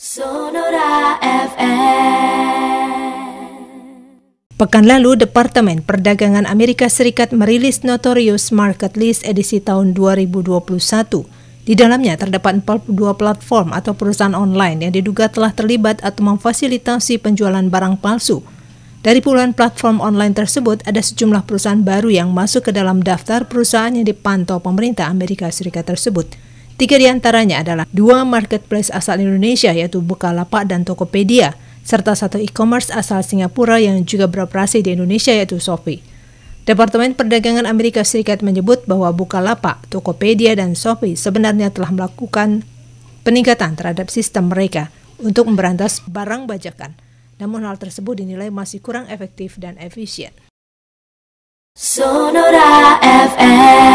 Sonora FM. Pekan lalu, Departemen Perdagangan Amerika Serikat merilis Notorious Market List edisi tahun 2021. Di dalamnya terdapat 42 platform atau perusahaan online yang diduga telah terlibat atau memfasilitasi penjualan barang palsu. Dari puluhan platform online tersebut, ada sejumlah perusahaan baru yang masuk ke dalam daftar perusahaan yang dipantau pemerintah Amerika Serikat tersebut. Tiga di antaranya adalah dua marketplace asal Indonesia yaitu Bukalapak dan Tokopedia, serta satu e-commerce asal Singapura yang juga beroperasi di Indonesia yaitu Shopee. Departemen Perdagangan Amerika Serikat menyebut bahwa Bukalapak, Tokopedia, dan Shopee sebenarnya telah melakukan peningkatan terhadap sistem mereka untuk memberantas barang bajakan. Namun hal tersebut dinilai masih kurang efektif dan efisien. Sonora FM